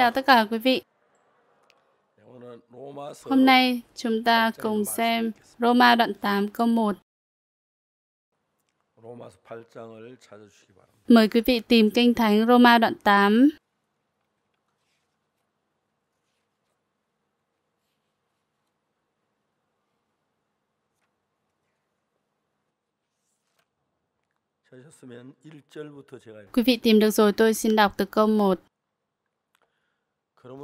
chào tất cả quý vị. Hôm nay chúng ta cùng xem Roma đoạn 8 câu 1. Mời quý vị tìm Kinh Thánh Roma đoạn 8. Quý vị tìm được rồi, tôi xin đọc từ câu 1.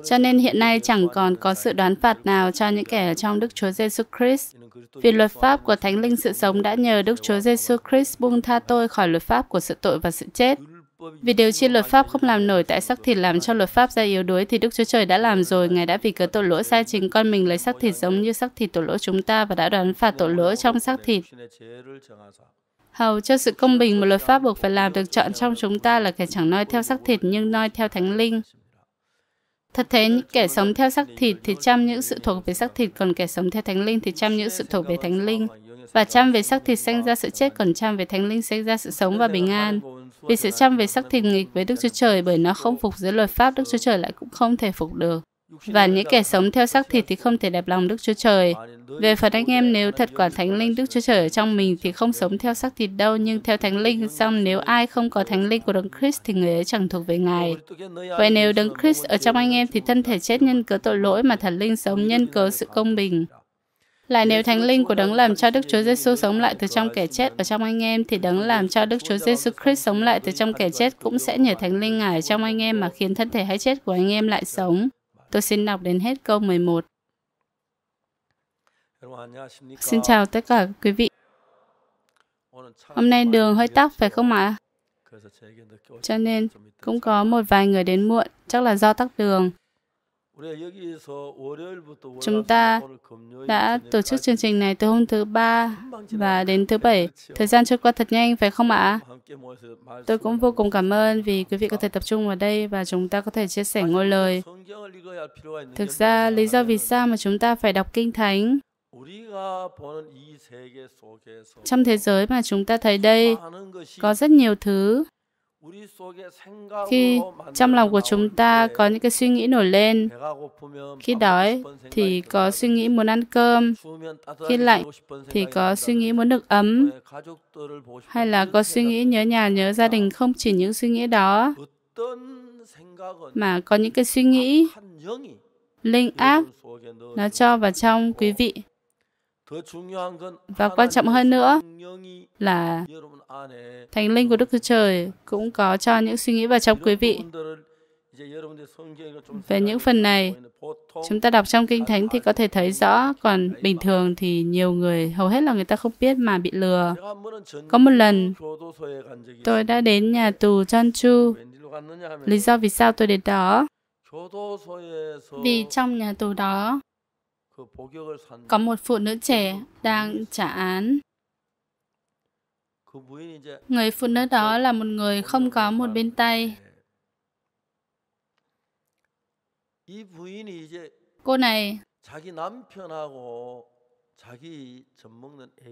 Cho nên hiện nay chẳng còn có sự đoán phạt nào cho những kẻ ở trong Đức Chúa Giêsu Christ. Vì luật pháp của Thánh Linh sự sống đã nhờ Đức Chúa Giêsu Christ buông tha tôi khỏi luật pháp của sự tội và sự chết. Vì điều chi luật pháp không làm nổi tại xác thịt làm cho luật pháp ra yếu đuối thì Đức Chúa Trời đã làm rồi. Ngài đã vì cớ tội lỗi sai chính con mình lấy xác thịt giống như xác thịt tội lỗi chúng ta và đã đoán phạt tội lỗi trong xác thịt. Hầu cho sự công bình một luật pháp buộc phải làm được chọn trong chúng ta là kẻ chẳng nói theo xác thịt nhưng nói theo thánh linh. Thật thế, những kẻ sống theo xác thịt thì chăm những sự thuộc về xác thịt, còn kẻ sống theo thánh linh thì chăm những sự thuộc về thánh linh. Và chăm về xác thịt sinh ra sự chết, còn chăm về thánh linh sinh ra sự sống và bình an. Vì sự chăm về xác thịt nghịch với Đức Chúa Trời bởi nó không phục dưới luật pháp, Đức Chúa Trời lại cũng không thể phục được và những kẻ sống theo xác thịt thì không thể đẹp lòng Đức Chúa Trời. Về phần anh em, nếu thật quả Thánh Linh Đức Chúa Trời ở trong mình thì không sống theo xác thịt đâu, nhưng theo Thánh Linh, xong nếu ai không có Thánh Linh của Đấng Christ thì người ấy chẳng thuộc về Ngài. Vậy nếu Đấng Christ ở trong anh em thì thân thể chết nhân cớ tội lỗi mà thánh Linh sống nhân cớ sự công bình. Lại nếu Thánh Linh của Đấng làm cho Đức Chúa Giêsu sống lại từ trong kẻ chết ở trong anh em thì Đấng làm cho Đức Chúa Giêsu Christ sống lại từ trong kẻ chết cũng sẽ nhờ Thánh Linh Ngài trong anh em mà khiến thân thể hay chết của anh em lại sống. Tôi xin đọc đến hết câu 11. Xin chào tất cả quý vị. Hôm nay đường hơi tắc phải không ạ? Cho nên cũng có một vài người đến muộn, chắc là do tắc đường. Chúng ta đã tổ chức chương trình này từ hôm thứ ba và đến thứ bảy. Thời gian trôi qua thật nhanh, phải không ạ? Tôi cũng vô cùng cảm ơn vì quý vị có thể tập trung vào đây và chúng ta có thể chia sẻ ngôi lời. Thực ra, lý do vì sao mà chúng ta phải đọc Kinh Thánh trong thế giới mà chúng ta thấy đây có rất nhiều thứ khi trong lòng của chúng ta có những cái suy nghĩ nổi lên khi đói thì có suy nghĩ muốn ăn cơm khi lạnh thì có suy nghĩ muốn được ấm hay là có suy nghĩ nhớ nhà nhớ gia đình không chỉ những suy nghĩ đó mà có những cái suy nghĩ linh ác nó cho vào trong quý vị và quan trọng hơn nữa là Thánh Linh của Đức Chúa Trời cũng có cho những suy nghĩ vào trong quý vị. Về những phần này, chúng ta đọc trong Kinh Thánh thì có thể thấy rõ, còn bình thường thì nhiều người, hầu hết là người ta không biết mà bị lừa. Có một lần, tôi đã đến nhà tù Jeonju. Lý do vì sao tôi đến đó? Vì trong nhà tù đó, có một phụ nữ trẻ đang trả án. Người phụ nữ đó là một người không có một bên tay. Cô này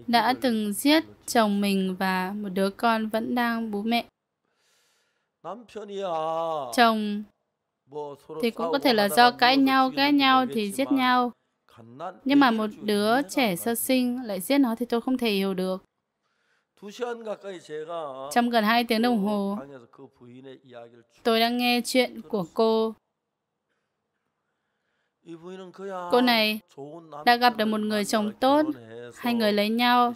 đã từng giết chồng mình và một đứa con vẫn đang bú mẹ. Chồng thì cũng có thể là do cãi nhau, cãi nhau thì giết nhau. Nhưng mà một đứa trẻ sơ sinh lại giết nó thì tôi không thể hiểu được. Trong gần 2 tiếng đồng hồ, tôi đang nghe chuyện của cô. Cô này đã gặp được một người chồng tốt, hai người lấy nhau,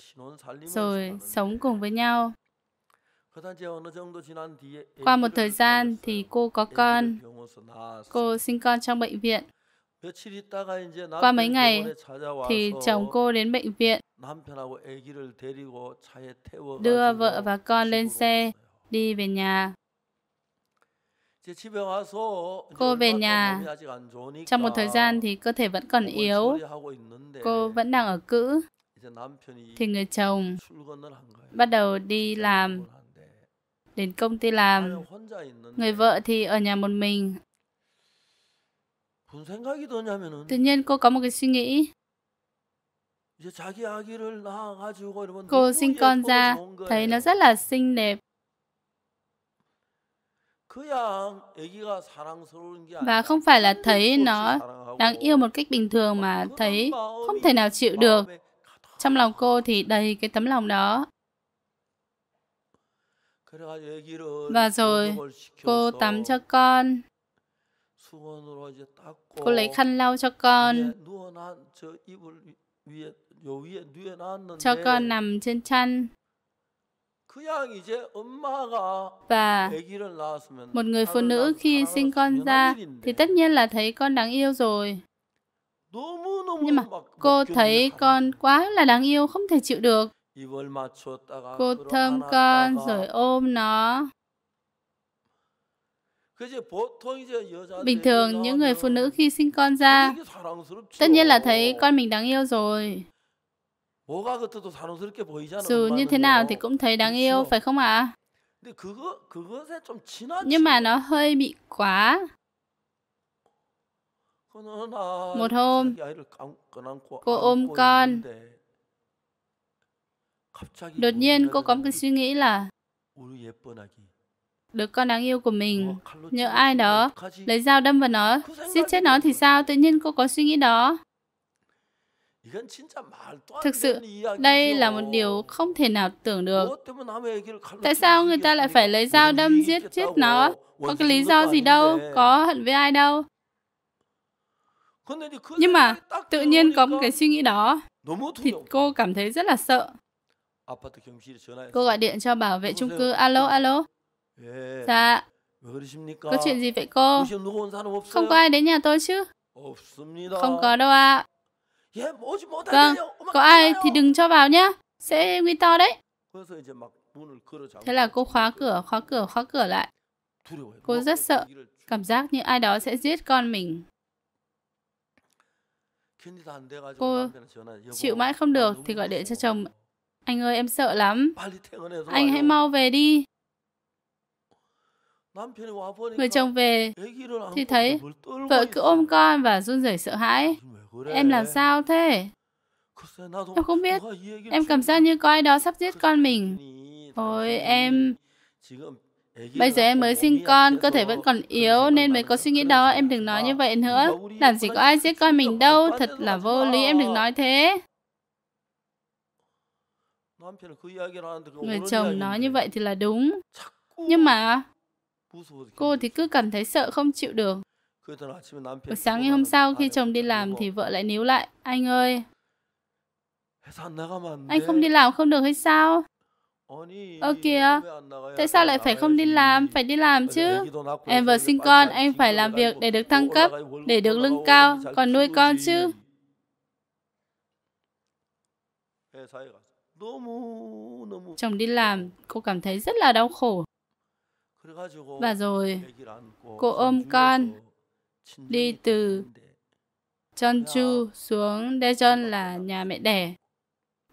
rồi sống cùng với nhau. Qua một thời gian thì cô có con, cô sinh con trong bệnh viện. Qua mấy ngày thì chồng cô đến bệnh viện đưa vợ và con lên xe đi về nhà. Cô về nhà trong một thời gian thì cơ thể vẫn còn yếu, cô vẫn đang ở cữ, thì người chồng bắt đầu đi làm, đến công ty làm. Người vợ thì ở nhà một mình, Tự nhiên cô có một cái suy nghĩ. Cô sinh con ra, thấy nó rất là xinh đẹp. Và không phải là thấy nó đang yêu một cách bình thường mà thấy không thể nào chịu được. Trong lòng cô thì đầy cái tấm lòng đó. Và rồi cô tắm cho con. Cô lấy khăn lau cho con, cho con nằm trên chăn. Và một người phụ nữ khi sinh con ra thì tất nhiên là thấy con đáng yêu rồi. Nhưng mà cô thấy con quá là đáng yêu, không thể chịu được. Cô thơm con rồi ôm nó. Bình thường những người phụ nữ khi sinh con ra tất nhiên là thấy con mình đáng yêu rồi. Dù như thế nào thì cũng thấy đáng yêu phải không ạ? À? Nhưng mà nó hơi bị quá. Một hôm, cô ôm con. Đột nhiên cô có một cái suy nghĩ là đứa con đáng yêu của mình. Nhớ ai đó lấy dao đâm vào nó, giết chết nó thì sao? Tự nhiên cô có suy nghĩ đó. Thực sự, đây là một điều không thể nào tưởng được. Tại sao người ta lại phải lấy dao đâm giết chết nó? Có cái lý do gì đâu, có hận với ai đâu. Nhưng mà tự nhiên có một cái suy nghĩ đó, thì cô cảm thấy rất là sợ. Cô gọi điện cho bảo vệ chung cư, alo, alo, Dạ. Có chuyện gì vậy cô? Không có ai đến nhà tôi chứ? Không có đâu ạ. À. Vâng, có ai thì đừng cho vào nhé. Sẽ nguy to đấy. Thế là cô khóa cửa, khóa cửa, khóa cửa lại. Cô rất sợ, cảm giác như ai đó sẽ giết con mình. Cô chịu mãi không được thì gọi điện cho chồng. Anh ơi, em sợ lắm. Anh hãy mau về đi. Người chồng về thì thấy vợ cứ ôm con và run rẩy sợ hãi. Em làm sao thế? Em không biết. Em cảm giác như có ai đó sắp giết con mình. Ôi em... Bây giờ em mới sinh con, cơ thể vẫn còn yếu nên mới có suy nghĩ đó. Em đừng nói như vậy nữa. Làm gì có ai giết con mình đâu. Thật là vô lý, em đừng nói thế. Người chồng nói như vậy thì là đúng. Nhưng mà Cô thì cứ cảm thấy sợ không chịu được. Buổi sáng ngày hôm sau khi chồng đi làm thì vợ lại níu lại. Anh ơi, anh không đi làm không được hay sao? Ơ kìa, tại sao lại phải không đi làm, phải đi làm chứ? Em vợ sinh con, anh phải làm việc để được thăng cấp, để được lương cao, còn nuôi con chứ. Chồng đi làm, cô cảm thấy rất là đau khổ. Và rồi cô ôm con đi từ Jeonju xuống Daejeon là nhà mẹ đẻ.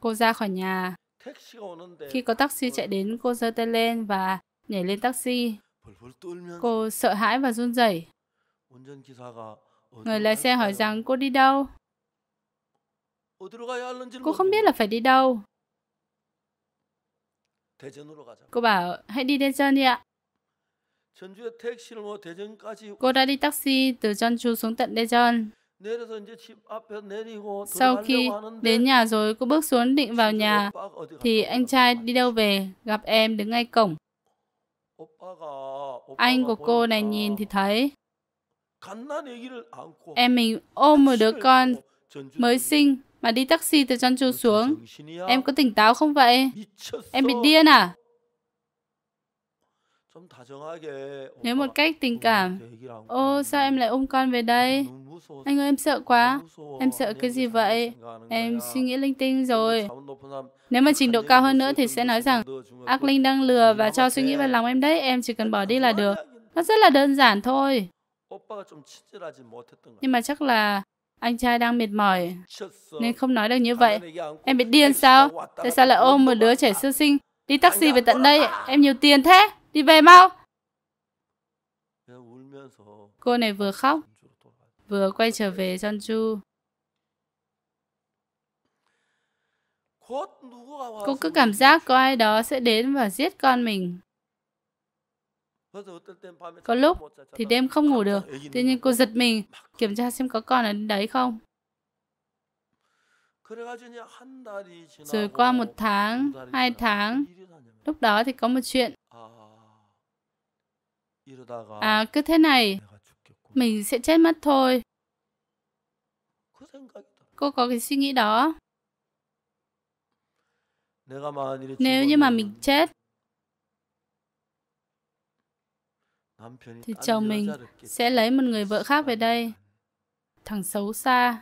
Cô ra khỏi nhà. Khi có taxi chạy đến, cô giơ tay lên và nhảy lên taxi. Cô sợ hãi và run rẩy. Người lái xe hỏi rằng cô đi đâu? Cô không biết là phải đi đâu. Cô bảo hãy đi Daejeon đi ạ. Cô đã đi taxi từ Jeonju xuống tận Daejeon. Sau khi đến nhà rồi cô bước xuống định vào nhà thì anh trai đi đâu về gặp em đứng ngay cổng. Anh của cô này nhìn thì thấy em mình ôm một đứa con mới sinh mà đi taxi từ Jeonju xuống. Em có tỉnh táo không vậy? Em bị điên à? Nếu một cách tình cảm, ô sao em lại ôm con về đây? Anh ơi em sợ quá, em sợ cái gì vậy? Em suy nghĩ linh tinh rồi. Nếu mà trình độ cao hơn nữa thì sẽ nói rằng ác linh đang lừa và cho suy nghĩ vào lòng em đấy, em chỉ cần bỏ đi là được. Nó rất là đơn giản thôi. Nhưng mà chắc là anh trai đang mệt mỏi nên không nói được như vậy. Em bị điên sao? Tại sao lại ôm một đứa trẻ sơ sinh đi taxi về tận đây? Em nhiều tiền thế. Đi về mau. Cô này vừa khóc, vừa quay trở về Jeonju. Cô cứ cảm giác có ai đó sẽ đến và giết con mình. Có lúc thì đêm không ngủ được, tuy nhiên cô giật mình, kiểm tra xem có con ở đấy không. Rồi qua một tháng, hai tháng, lúc đó thì có một chuyện À cứ thế này, mình sẽ chết mất thôi. Cô có cái suy nghĩ đó. Nếu như mà mình chết, thì chồng mình sẽ lấy một người vợ khác về đây. Thằng xấu xa.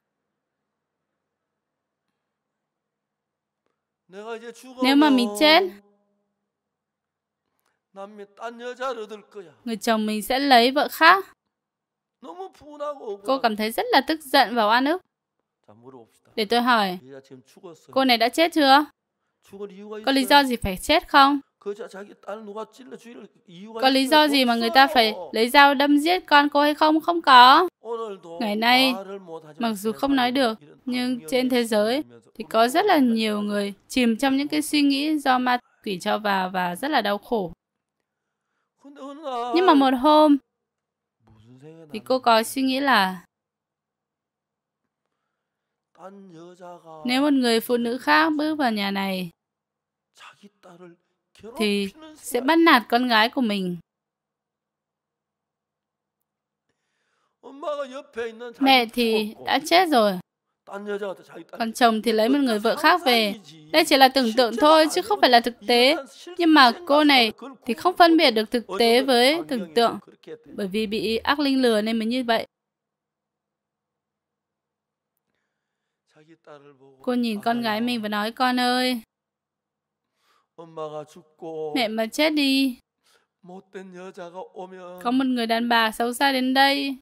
Nếu mà mình chết, Người chồng mình sẽ lấy vợ khác. Cô cảm thấy rất là tức giận và oan ức. Để tôi hỏi, cô này đã chết chưa? Có lý do gì phải chết không? Có lý do gì mà người ta phải lấy dao đâm giết con cô hay không? Không có. Ngày nay, mặc dù không nói được, nhưng trên thế giới thì có rất là nhiều người chìm trong những cái suy nghĩ do ma quỷ cho vào và rất là đau khổ. Nhưng mà một hôm thì cô có suy nghĩ là nếu một người phụ nữ khác bước vào nhà này thì sẽ bắt nạt con gái của mình. Mẹ thì đã chết rồi. Còn chồng thì lấy một người vợ khác về. Đây chỉ là tưởng tượng thôi chứ không phải là thực tế. Nhưng mà cô này thì không phân biệt được thực tế với tưởng tượng bởi vì bị ác linh lừa nên mới như vậy. Cô nhìn con gái mình và nói con ơi, mẹ mà chết đi. Có một người đàn bà xấu xa đến đây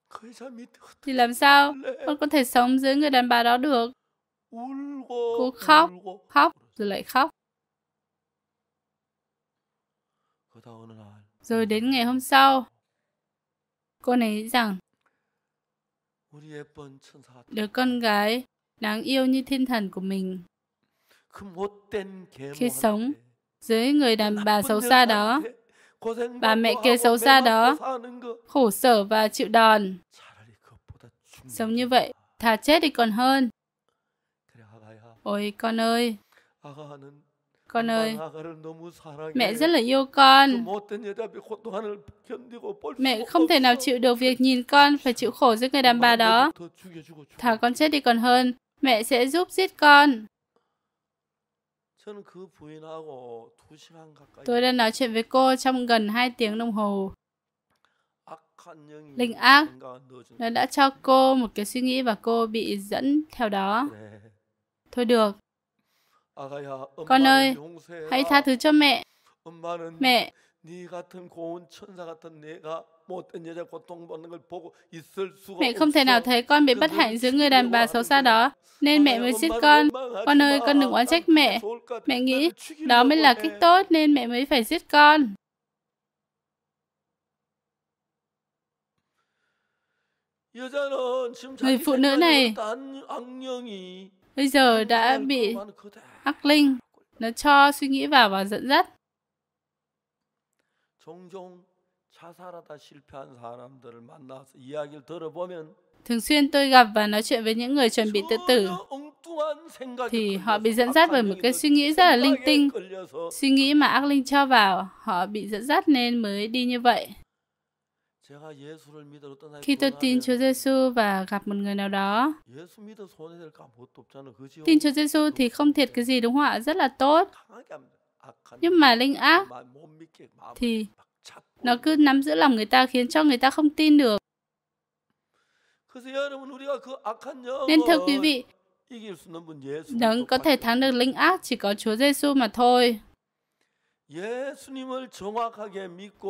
thì làm sao con có thể sống dưới người đàn bà đó được? Cô khóc, khóc rồi lại khóc. Rồi đến ngày hôm sau, cô này nghĩ rằng đứa con gái đáng yêu như thiên thần của mình khi sống dưới người đàn bà xấu xa đó Bà mẹ kế xấu xa đó khổ sở và chịu đòn. Sống như vậy, thà chết thì còn hơn. Ôi con ơi, con ơi, mẹ rất là yêu con. Mẹ không thể nào chịu được việc nhìn con phải chịu khổ dưới người đàn bà đó. Thà con chết đi còn hơn, mẹ sẽ giúp giết con. Tôi đã nói chuyện với cô trong gần 2 tiếng đồng hồ. Linh ác nó đã cho cô một cái suy nghĩ và cô bị dẫn theo đó. Thôi được. Con ơi, hãy tha thứ cho mẹ. Mẹ, Mẹ không thể nào thấy con bị bất hạnh giữa người đàn bà xấu xa đó, nên mẹ mới giết con. Con ơi, con đừng oán trách mẹ. Mẹ nghĩ đó mới là cách tốt nên mẹ mới phải giết con. Người phụ nữ này bây giờ đã bị ác linh nó cho suy nghĩ vào và dẫn dắt Thường xuyên tôi gặp và nói chuyện với những người chuẩn bị tự tử thì họ bị dẫn dắt bởi một cái suy nghĩ rất là linh tinh. Suy nghĩ mà ác linh cho vào, họ bị dẫn dắt nên mới đi như vậy. Khi tôi tin Chúa Giêsu và gặp một người nào đó, tin Chúa Giêsu thì không thiệt cái gì đúng không ạ? Rất là tốt nhưng mà linh ác thì nó cứ nắm giữ lòng người ta khiến cho người ta không tin được nên thưa quý vị đấng có thể thắng được linh ác chỉ có Chúa Giêsu mà thôi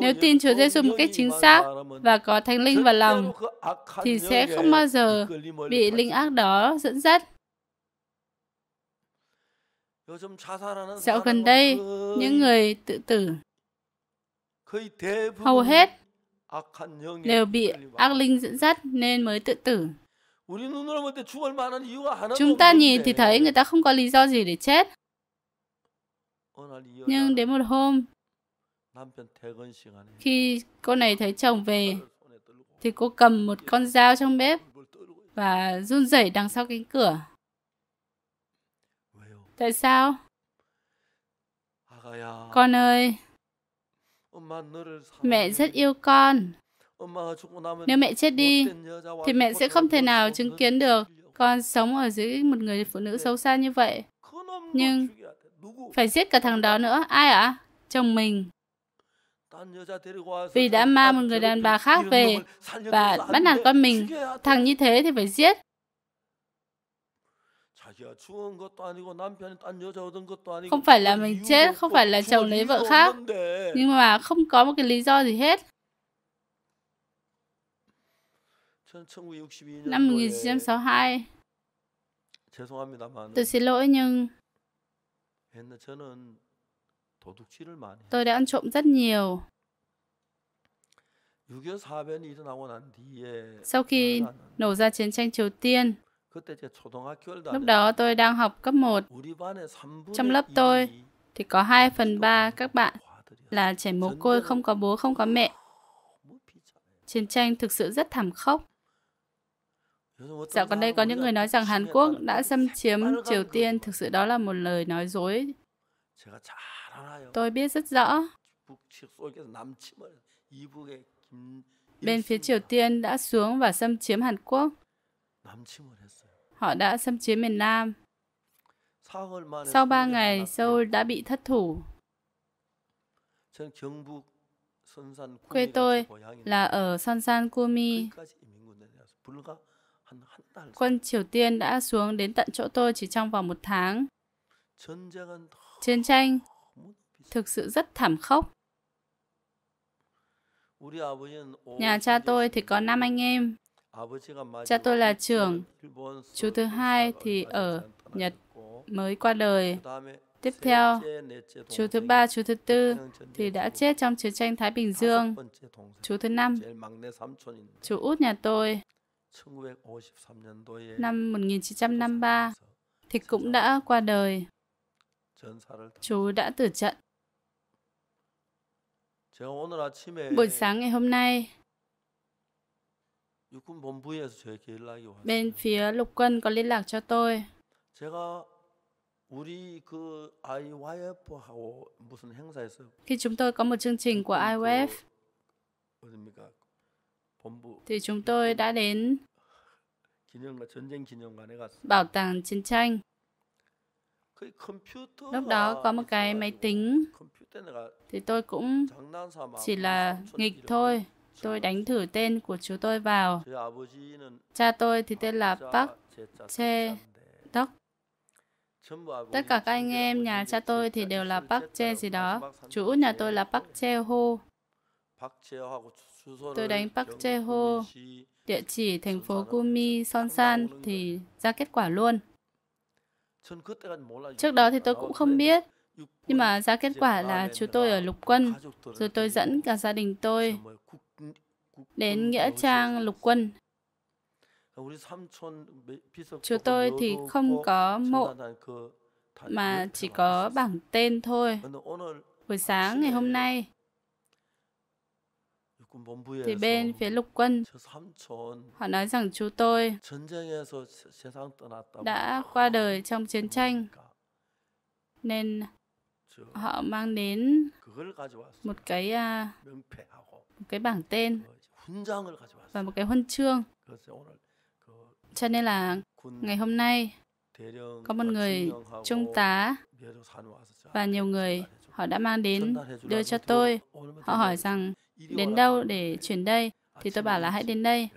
nếu tin Chúa Giêsu một cách chính xác và có thánh linh vào lòng thì sẽ không bao giờ bị linh ác đó dẫn dắt Dạo gần đây, những người tự tử hầu hết đều bị ác linh dẫn dắt nên mới tự tử. Chúng ta nhìn thì thấy người ta không có lý do gì để chết. Nhưng đến một hôm, khi cô này thấy chồng về, thì cô cầm một con dao trong bếp và run rẩy đằng sau cánh cửa. Tại sao? À, à. Con ơi, mẹ rất yêu con. Nếu mẹ chết đi, thì mẹ sẽ không thể nào chứng kiến được con sống ở dưới một người phụ nữ xấu xa như vậy. Nhưng phải giết cả thằng đó nữa. Ai ạ? À? Chồng mình. Vì đã mang một người đàn bà khác về và bắt nạt con mình. Thằng như thế thì phải giết. Không phải là mình chết, không phải là chồng lấy vợ khác, nhưng mà không có một cái lý do gì hết. Năm 1962 Tôi xin lỗi nhưng Tôi đã ăn trộm rất nhiều. Sau khi nổ ra chiến tranh Triều Tiên, Lúc đó tôi đang học cấp 1. Trong lớp tôi thì có 2 phần 3 các bạn là trẻ mồ côi không có bố không có mẹ. Chiến tranh thực sự rất thảm khốc. Dạo gần đây có những người nói rằng Hàn Quốc đã xâm chiếm Triều Tiên, thực sự đó là một lời nói dối. Tôi biết rất rõ. Bên phía Triều Tiên đã xuống và xâm chiếm Hàn Quốc họ đã xâm chiếm miền Nam. Sau ba ngày, Seoul đã bị thất thủ. Quê tôi là ở Sonsan Kumi. Quân Triều Tiên đã xuống đến tận chỗ tôi chỉ trong vòng một tháng. Chiến tranh thực sự rất thảm khốc. Nhà cha tôi thì có năm anh em. Cha tôi là trưởng, chú thứ hai thì ở Nhật mới qua đời. Tiếp theo, chú thứ ba, chú thứ tư thì đã chết trong chiến tranh Thái Bình Dương. Chú thứ năm, chú út nhà tôi, năm 1953 thì cũng đã qua đời. Chú đã tử trận. Buổi sáng ngày hôm nay, Bên phía lục quân có liên lạc cho tôi. Khi chúng tôi có một chương trình của IWF, thì chúng tôi đã đến bảo tàng chiến tranh. Lúc đó có một cái máy tính, thì tôi cũng chỉ là nghịch thôi. Tôi đánh thử tên của chú tôi vào. Cha tôi thì tên là Park Che Dok. Tất cả các anh em nhà cha tôi thì đều là Park Che gì đó. Chú nhà tôi là Park Che Ho. Tôi đánh Park Che Ho, địa chỉ thành phố Gumi, San thì ra kết quả luôn. Trước đó thì tôi cũng không biết, nhưng mà ra kết quả là chú tôi ở lục quân, rồi tôi dẫn cả gia đình tôi đến Nghĩa Trang Lục Quân. Chú tôi thì không có mộ mà chỉ có bảng tên thôi. Buổi sáng ngày hôm nay thì bên phía lục quân họ nói rằng chú tôi đã qua đời trong chiến tranh nên họ mang đến một cái à, một cái bảng tên và một cái huân chương. Cho nên là ngày hôm nay có một người trung tá và nhiều người họ đã mang đến đưa cho tôi. Họ hỏi rằng đến đâu để chuyển đây thì tôi bảo là hãy đến đây.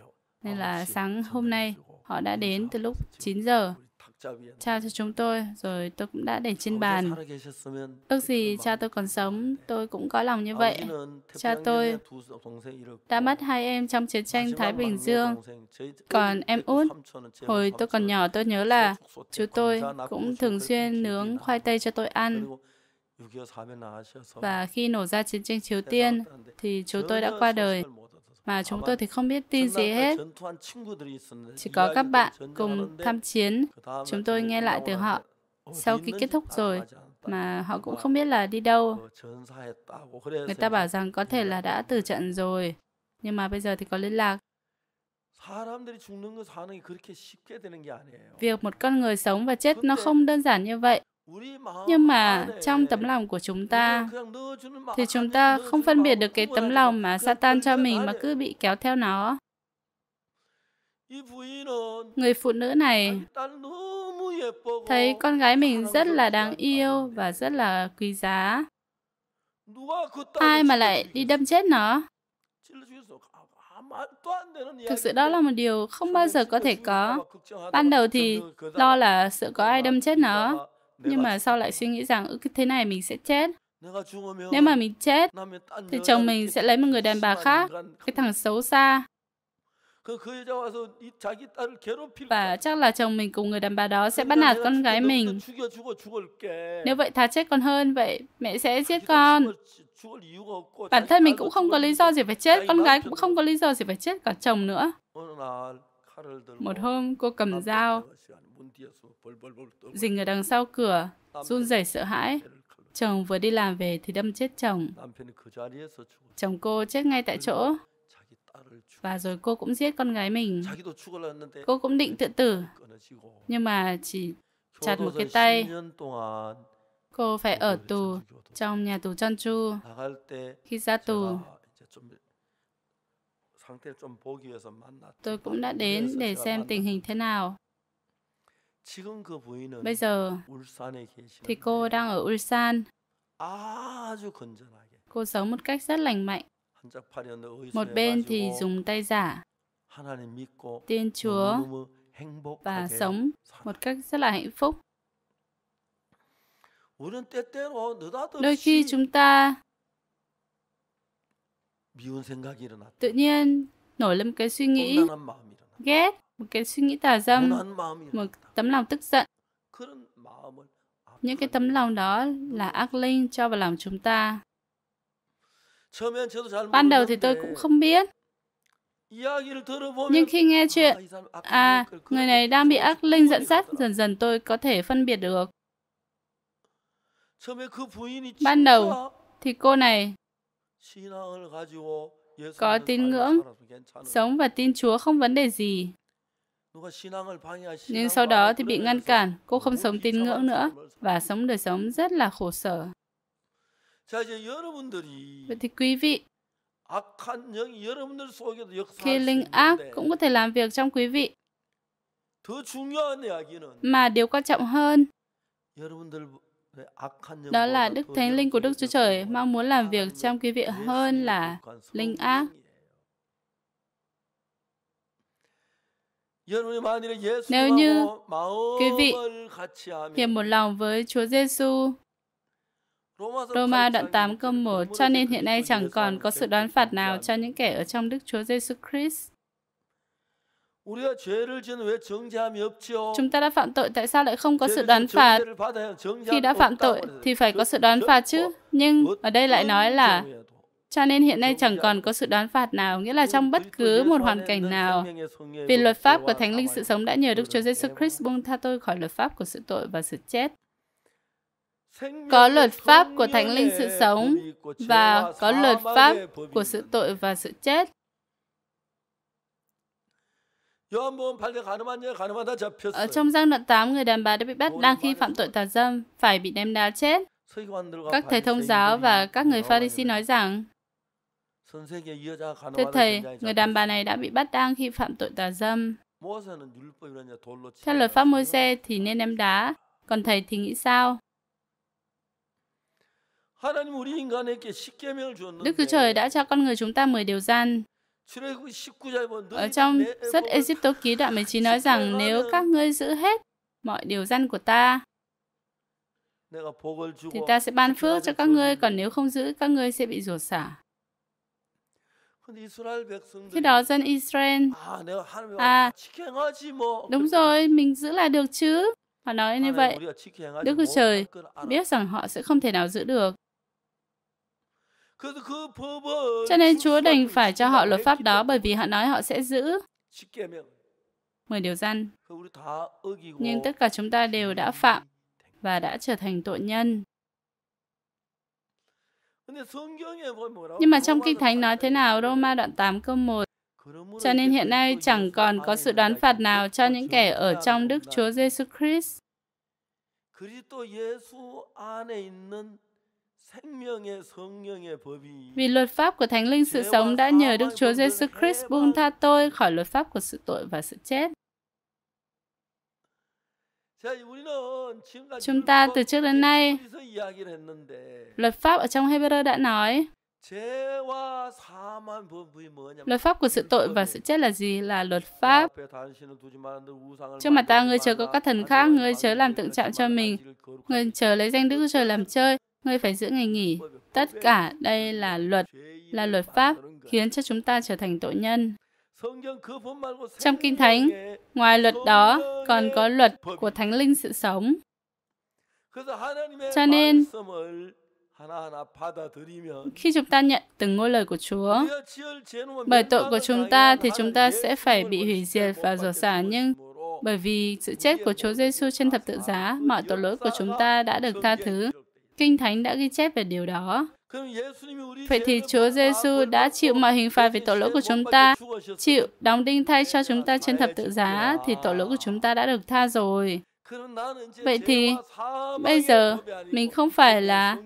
Nên là sáng hôm nay họ đã đến từ lúc 9 giờ cha cho chúng tôi, rồi tôi cũng đã để trên bàn. Ước gì cha tôi còn sống, tôi cũng có lòng như vậy. Cha tôi đã mất hai em trong chiến tranh Thái Bình Dương. Còn em út, hồi tôi còn nhỏ tôi nhớ là chú tôi cũng thường xuyên nướng khoai tây cho tôi ăn. Và khi nổ ra chiến tranh Triều Tiên thì chú tôi đã qua đời mà chúng tôi thì không biết tin gì hết. Chỉ có các bạn cùng tham chiến, chúng tôi nghe lại từ họ. Sau khi kết thúc rồi, mà họ cũng không biết là đi đâu. Ờ, người ta bảo rằng có thể là đã từ trận rồi, nhưng mà bây giờ thì có liên lạc. Việc một con người sống và chết nó không đơn giản như vậy nhưng mà trong tấm lòng của chúng ta thì chúng ta không phân biệt được cái tấm lòng mà Satan cho mình mà cứ bị kéo theo nó. Người phụ nữ này thấy con gái mình rất là đáng yêu và rất là quý giá. Ai mà lại đi đâm chết nó? À, à, Thực sự đó là một điều không bao giờ có thể có. Ban đầu thì lo là sợ có ai đâm chết nó nhưng mà sau lại suy nghĩ rằng ừ thế này mình sẽ chết nếu mà mình chết thì chồng mình sẽ lấy một người đàn bà khác cái thằng xấu xa và chắc là chồng mình cùng người đàn bà đó sẽ bắt nạt con gái mình nếu vậy thà chết còn hơn vậy mẹ sẽ giết con bản thân mình cũng không có lý do gì phải chết con gái cũng không có lý do gì phải chết cả chồng nữa một hôm cô cầm dao Dình ở đằng sau cửa, run rẩy sợ hãi. Chồng vừa đi làm về thì đâm chết chồng. Chồng cô chết ngay tại chỗ. Và rồi cô cũng giết con gái mình. Cô cũng định tự tử. Nhưng mà chỉ chặt một cái tay. Cô phải ở tù, trong nhà tù chăn chu. Khi ra tù, tôi cũng đã đến để xem tình hình thế nào. Bây giờ thì cô đang ở Ulsan. Cô sống một cách rất lành mạnh. Một bên thì dùng tay giả, tin Chúa và sống một cách rất là hạnh phúc. Đôi khi chúng ta tự nhiên nổi lên cái suy nghĩ ghét một cái suy nghĩ tà dâm, một tấm lòng tức giận. Những cái tấm lòng đó là ác linh cho vào lòng chúng ta. Ban đầu thì tôi cũng không biết. Nhưng khi nghe chuyện, à, người này đang bị ác linh dẫn dắt, dần dần tôi có thể phân biệt được. Ban đầu thì cô này có tín ngưỡng, sống và tin Chúa không vấn đề gì. Nhưng sau đó thì bị ngăn cản, cô không sống tín ngưỡng nữa và sống đời sống rất là khổ sở. Vậy thì quý vị, khi linh ác cũng có thể làm việc trong quý vị. Mà điều quan trọng hơn, đó là Đức Thánh Linh của Đức Chúa Trời mong muốn làm việc trong quý vị hơn là linh ác. Nếu như quý vị hiệp một lòng với Chúa Giêsu, Roma đoạn 8 câu 1 cho nên hiện nay chẳng còn có sự đoán phạt nào cho những kẻ ở trong Đức Chúa Giêsu Christ. Chúng ta đã phạm tội, tại sao lại không có sự đoán phạt? Khi đã phạm tội thì phải có sự đoán phạt chứ. Nhưng ở đây lại nói là cho nên hiện nay chẳng còn có sự đoán phạt nào, nghĩa là trong bất cứ một hoàn cảnh nào. Vì luật pháp của Thánh Linh sự sống đã nhờ Đức Chúa Giêsu Christ buông tha tôi khỏi luật pháp của sự tội và sự chết. Có luật pháp của Thánh Linh sự sống và có luật pháp của sự tội và sự chết. Ở trong giang đoạn 8, người đàn bà đã bị bắt đang khi phạm tội tà dâm, phải bị đem đá chết. Các thầy thông giáo và các người pha nói rằng Thưa Thầy, người đàn bà này đã bị bắt đang khi phạm tội tà dâm. Theo luật pháp môi xe thì nên ném đá, còn Thầy thì nghĩ sao? Đức Chúa Trời đã cho con người chúng ta 10 điều gian. Ở trong sách Egypto ký đoạn 19 nói rằng nếu các ngươi giữ hết mọi điều gian của ta, thì ta sẽ ban phước cho các ngươi, còn nếu không giữ, các ngươi sẽ bị ruột xả. Khi đó dân Israel À đúng rồi mình giữ là được chứ Họ nói như vậy Đức Chúa Trời biết rằng họ sẽ không thể nào giữ được cho nên Chúa đành phải cho họ luật pháp đó bởi vì họ nói họ sẽ giữ. Mười điều răn. Nhưng tất cả chúng ta đều đã phạm và đã trở thành tội nhân. Nhưng mà trong Kinh Thánh nói thế nào Roma đoạn 8 câu 1 cho nên hiện nay chẳng còn có sự đoán phạt nào cho những kẻ ở trong Đức Chúa Giêsu Christ. Vì luật pháp của Thánh Linh sự sống đã nhờ Đức Chúa Giêsu Christ buông tha tôi khỏi luật pháp của sự tội và sự chết. Chúng ta từ trước đến nay, luật pháp ở trong Hebrew đã nói, Luật pháp của sự tội và sự chết là gì? Là luật pháp. Trước mặt ta, ngươi chớ có các thần khác, ngươi chớ làm tượng chạm cho mình, ngươi chớ lấy danh Đức Trời làm chơi, ngươi phải giữ ngày nghỉ. Tất cả đây là luật, là luật pháp khiến cho chúng ta trở thành tội nhân. Trong Kinh Thánh, ngoài luật đó còn có luật của Thánh Linh sự sống. Cho nên, khi chúng ta nhận từng ngôi lời của Chúa, bởi tội của chúng ta thì chúng ta sẽ phải bị hủy diệt và rủa xả, nhưng bởi vì sự chết của Chúa Giêsu trên thập tự giá, mọi tội lỗi của chúng ta đã được tha thứ. Kinh Thánh đã ghi chép về điều đó. Vậy thì Chúa Giêsu đã chịu mọi hình phạt về tội lỗi của chúng ta, chịu đóng đinh thay cho chúng ta trên thập tự giá, thì tội lỗi của chúng ta đã được tha rồi. Vậy thì bây giờ mình không phải là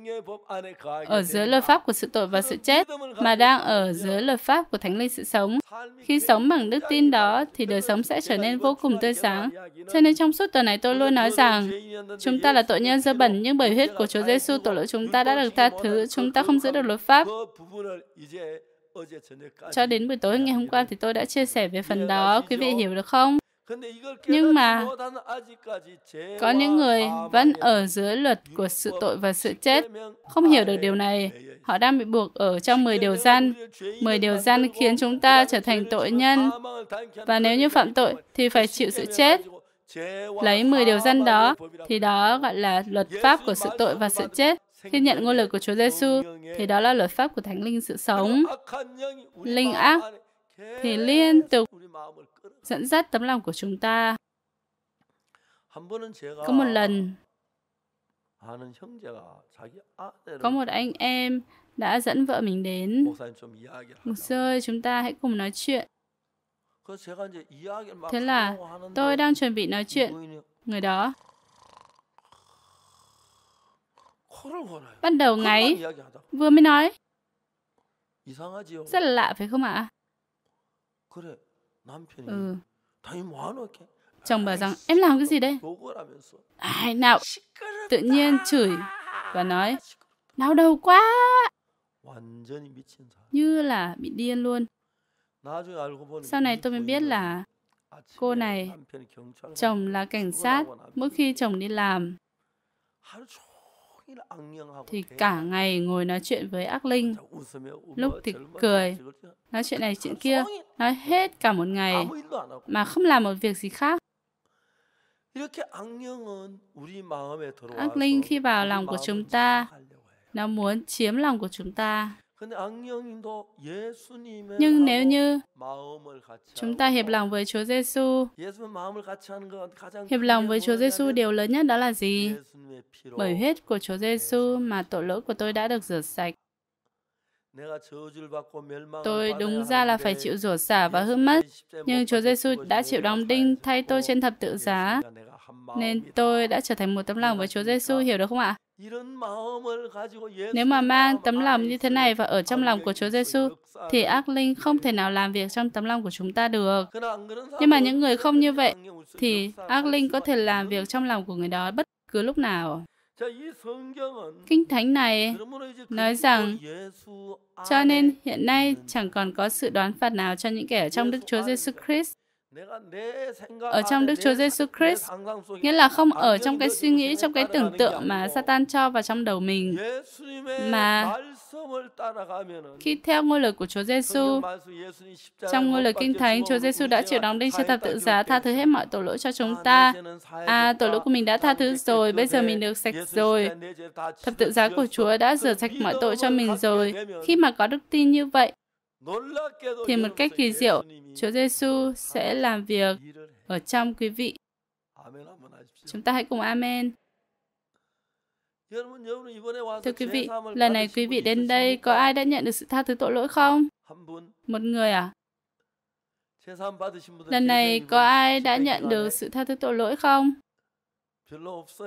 ở dưới luật pháp của sự tội và sự chết mà đang ở dưới luật pháp của Thánh Linh sự sống. Khi sống bằng đức tin đó thì đời sống sẽ trở nên vô cùng tươi sáng. Cho nên trong suốt tuần này tôi luôn nói rằng chúng ta là tội nhân dơ bẩn nhưng bởi huyết của Chúa Giêsu tội lỗi chúng ta đã được tha thứ, chúng ta không giữ được luật pháp. Cho đến buổi tối ngày hôm qua thì tôi đã chia sẻ về phần đó, quý vị hiểu được không? Nhưng mà có những người vẫn ở dưới luật của sự tội và sự chết, không hiểu được điều này. Họ đang bị buộc ở trong 10 điều gian. 10 điều gian khiến chúng ta trở thành tội nhân. Và nếu như phạm tội thì phải chịu sự chết. Lấy 10 điều dân đó, thì đó gọi là luật pháp của sự tội và sự chết. Khi nhận ngôi lời của Chúa Giêsu, thì đó là luật pháp của Thánh Linh sự sống. Linh ác thì liên tục dẫn dắt tấm lòng của chúng ta. Có một lần, có một anh em đã dẫn vợ mình đến. Mục sư ơi, chúng ta hãy cùng nói chuyện. Thế là tôi đang chuẩn bị nói chuyện. Người đó bắt đầu ngáy, vừa mới nói. Rất là lạ phải không ạ? Ừ. Chồng bảo rằng em làm cái gì đây? Ai nào tự nhiên chửi và nói đau đầu quá như là bị điên luôn. Sau này tôi mới biết là cô này chồng là cảnh sát mỗi khi chồng đi làm thì cả ngày ngồi nói chuyện với ác linh lúc thì cười nói chuyện này chuyện kia nói hết cả một ngày mà không làm một việc gì khác ác linh khi vào lòng của chúng ta nó muốn chiếm lòng của chúng ta nhưng nếu như chúng ta hiệp lòng với Chúa Giêsu, hiệp lòng với Chúa Giêsu điều lớn nhất đó là gì? Bởi huyết của Chúa Giêsu mà tội lỗi của tôi đã được rửa sạch. Tôi đúng ra là phải chịu rủa xả và hư mất, nhưng Chúa Giêsu đã chịu đóng đinh thay tôi trên thập tự giá, nên tôi đã trở thành một tấm lòng với Chúa Giêsu, hiểu được không ạ? Nếu mà mang tấm lòng như thế này và ở trong lòng của Chúa Giêsu thì ác linh không thể nào làm việc trong tấm lòng của chúng ta được. Nhưng mà những người không như vậy thì ác linh có thể làm việc trong lòng của người đó bất cứ lúc nào. Kinh Thánh này nói rằng cho nên hiện nay chẳng còn có sự đoán phạt nào cho những kẻ ở trong Đức Chúa Giêsu Christ ở trong Đức Chúa Giêsu Christ, nghĩa là không ở trong cái suy nghĩ, trong cái tưởng tượng mà Satan cho vào trong đầu mình, mà khi theo ngôi lời của Chúa Giêsu, trong ngôi lời kinh thánh, Chúa Giêsu đã chịu đóng đinh trên thập tự giá, tha thứ hết mọi tội lỗi cho chúng ta. À, tội lỗi của mình đã tha thứ rồi, bây giờ mình được sạch rồi. Thập tự giá của Chúa đã rửa sạch mọi tội cho mình rồi. Khi mà có đức tin như vậy, thì một cách kỳ diệu, Chúa Giêsu sẽ làm việc ở trong quý vị. Chúng ta hãy cùng Amen. Thưa quý vị, lần này quý vị đến đây có ai đã nhận được sự tha thứ tội lỗi không? Một người à? Lần này có ai đã nhận được sự tha thứ tội lỗi không?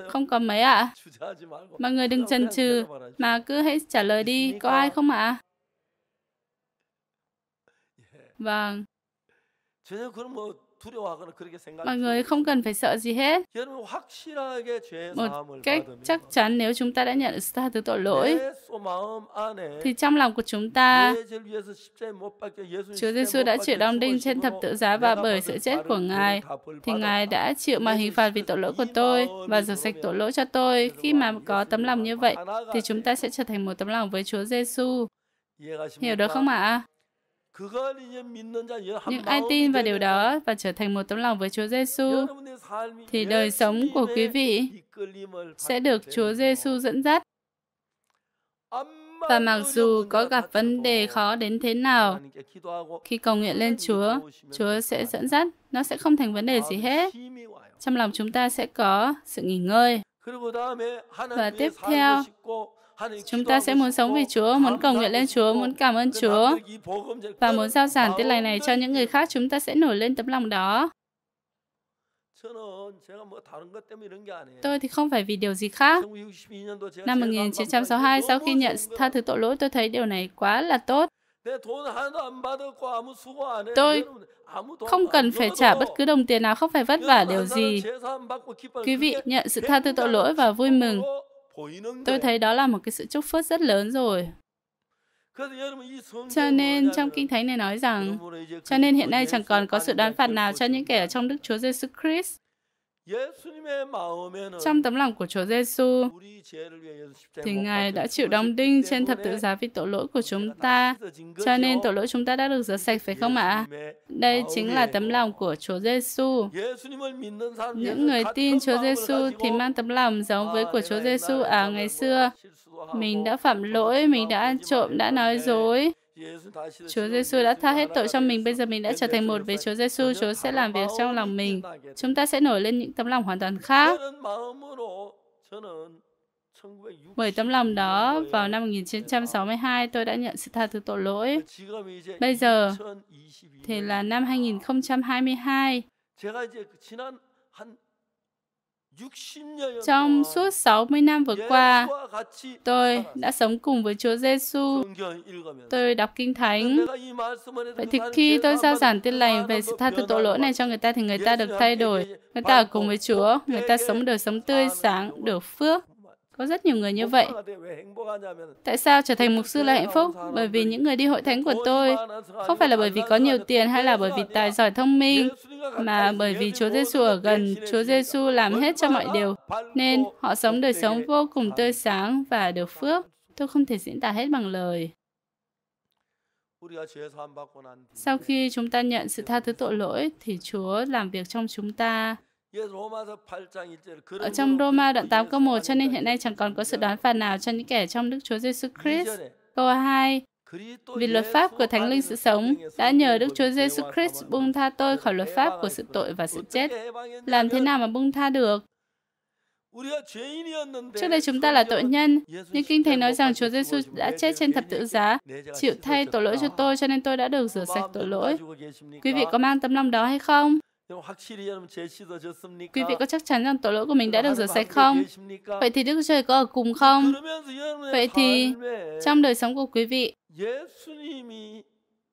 Không có mấy ạ. À? Mọi người đừng chần chừ mà cứ hãy trả lời đi, có ai không ạ? À? Vâng. Mọi người không cần phải sợ gì hết. Một cách chắc chắn nếu chúng ta đã nhận tha thứ tội lỗi, thì trong lòng của chúng ta, Chúa Giêsu đã chịu đóng đinh trên thập tự giá và bởi sự chết của Ngài, thì Ngài đã chịu mà hình phạt vì tội lỗi của tôi và rửa sạch tội lỗi cho tôi. Khi mà có tấm lòng như vậy, thì chúng ta sẽ trở thành một tấm lòng với Chúa Giêsu. Hiểu được không ạ? À? những ai tin vào điều đó và trở thành một tấm lòng với Chúa Giêsu thì đời sống của quý vị sẽ được Chúa Giêsu dẫn dắt. Và mặc dù có gặp vấn đề khó đến thế nào, khi cầu nguyện lên Chúa, Chúa sẽ dẫn dắt, nó sẽ không thành vấn đề gì hết. Trong lòng chúng ta sẽ có sự nghỉ ngơi. Và tiếp theo, Chúng ta sẽ muốn sống vì Chúa, muốn cầu nguyện lên Chúa, muốn cảm ơn Chúa và muốn giao giảng tin lành này cho những người khác. Chúng ta sẽ nổi lên tấm lòng đó. Tôi thì không phải vì điều gì khác. Năm 1962, sau khi nhận tha thứ tội lỗi, tôi thấy điều này quá là tốt. Tôi không cần phải trả bất cứ đồng tiền nào, không phải vất vả điều gì. Quý vị nhận sự tha thứ tội lỗi và vui mừng. Tôi thấy đó là một cái sự chúc phước rất lớn rồi. Cho nên trong Kinh Thánh này nói rằng, cho nên hiện nay chẳng còn có sự đoán phạt nào cho những kẻ ở trong Đức Chúa Giêsu Christ. Trong tấm lòng của Chúa Giêsu, thì Ngài đã chịu đóng đinh trên thập tự giá vì tội lỗi của chúng ta, cho nên tội lỗi chúng ta đã được rửa sạch phải không ạ? À? Đây chính là tấm lòng của Chúa Giêsu. Những người tin Chúa Giêsu thì mang tấm lòng giống với của Chúa Giêsu à ngày xưa. Mình đã phạm lỗi, mình đã ăn trộm, đã nói dối, Chúa Giêsu đã tha hết tội cho mình, bây giờ mình đã trở thành một với Chúa Giêsu, Chúa sẽ làm việc trong lòng mình. Chúng ta sẽ nổi lên những tấm lòng hoàn toàn khác. Bởi tấm lòng đó, vào năm 1962, tôi đã nhận sự tha thứ tội lỗi. Bây giờ thì là năm 2022. Trong suốt 60 năm vừa qua, tôi đã sống cùng với Chúa Giêsu. Tôi đọc Kinh Thánh. Vậy thì khi tôi giao giảng tin lành về sự tha thứ tội lỗi này cho người ta thì người ta được thay đổi. Người ta ở cùng với Chúa, người ta sống đời sống tươi sáng, được phước. Có rất nhiều người như vậy. Tại sao trở thành mục sư là hạnh phúc? Bởi vì những người đi hội thánh của tôi không phải là bởi vì có nhiều tiền hay là bởi vì tài giỏi thông minh, mà bởi vì Chúa Giêsu ở gần, Chúa Giêsu làm hết cho mọi điều, nên họ sống đời sống vô cùng tươi sáng và được phước. Tôi không thể diễn tả hết bằng lời. Sau khi chúng ta nhận sự tha thứ tội lỗi, thì Chúa làm việc trong chúng ta. Ở trong Roma đoạn 8 câu 1 cho nên hiện nay chẳng còn có sự đoán phạt nào cho những kẻ trong Đức Chúa Giêsu Christ. Câu 2 vì luật pháp của Thánh Linh sự sống đã nhờ Đức Chúa Giêsu Christ buông tha tôi khỏi luật pháp của sự tội và sự chết. Làm thế nào mà buông tha được? Trước đây chúng ta là tội nhân, nhưng Kinh Thánh nói rằng Chúa Giêsu đã chết trên thập tự giá, chịu thay tội lỗi cho tôi cho nên tôi đã được rửa sạch tội lỗi. Quý vị có mang tấm lòng đó hay không? Quý vị có chắc chắn rằng tội lỗi của mình đã được rửa sạch không? Vậy thì Đức Trời có ở cùng không? Vậy thì trong đời sống của quý vị,